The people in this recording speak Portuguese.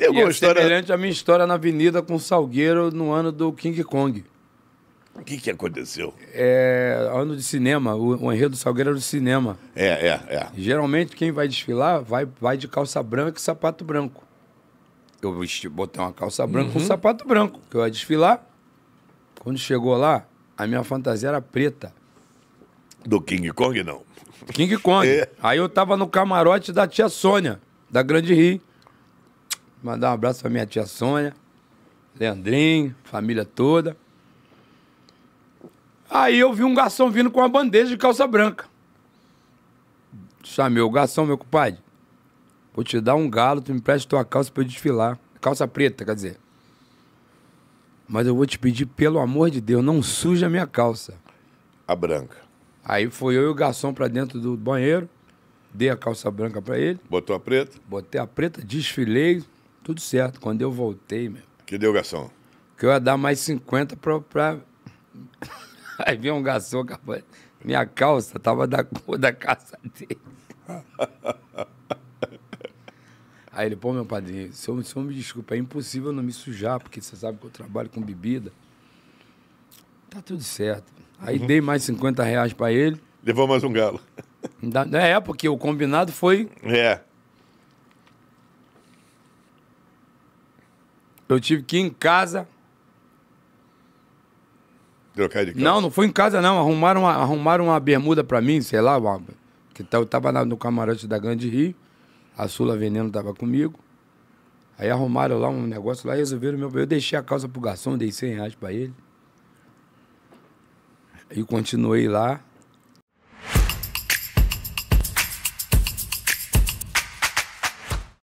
Tem alguma é história? semelhante à minha história na Avenida com o Salgueiro no ano do King Kong. O que, que aconteceu? É, ano de cinema, o, o enredo do Salgueiro era de cinema. É, é, é. Geralmente quem vai desfilar vai, vai de calça branca e sapato branco. Eu vesti, botei uma calça branca uhum. um sapato branco, que eu ia desfilar. Quando chegou lá, a minha fantasia era preta. Do King Kong, não? King Kong. É. Aí eu tava no camarote da tia Sônia, da Grande Rio. Mandar um abraço pra minha tia Sônia, Leandrinho, família toda. Aí eu vi um garçom vindo com uma bandeja de calça branca. Chamei o garçom, meu compadre. Vou te dar um galo, tu me empresta tua calça pra eu desfilar. Calça preta, quer dizer. Mas eu vou te pedir, pelo amor de Deus, não suja a minha calça. A branca. Aí foi eu e o garçom pra dentro do banheiro. Dei a calça branca pra ele. Botou a preta? Botei a preta, desfilei tudo certo. Quando eu voltei, meu. Que deu, garçom? Que eu ia dar mais 50 pra. pra... Aí veio um garçom, capaz. Minha calça tava da cor da calça dele. Aí ele, pô, meu padrinho, se eu, se eu me desculpa, é impossível não me sujar, porque você sabe que eu trabalho com bebida. Tá tudo certo. Aí uhum. dei mais 50 reais pra ele. Levou mais um galo. É, porque o combinado foi. É. Eu tive que ir em casa. Trocar de casa? Não, não foi em casa, não. Arrumaram uma, arrumaram uma bermuda pra mim, sei lá, uma, que tá, eu tava no camarote da Grande Rio. A Sula Veneno tava comigo. Aí arrumaram lá um negócio lá e resolveram meu. Eu deixei a causa pro garçom, dei 100 reais pra ele. E continuei lá.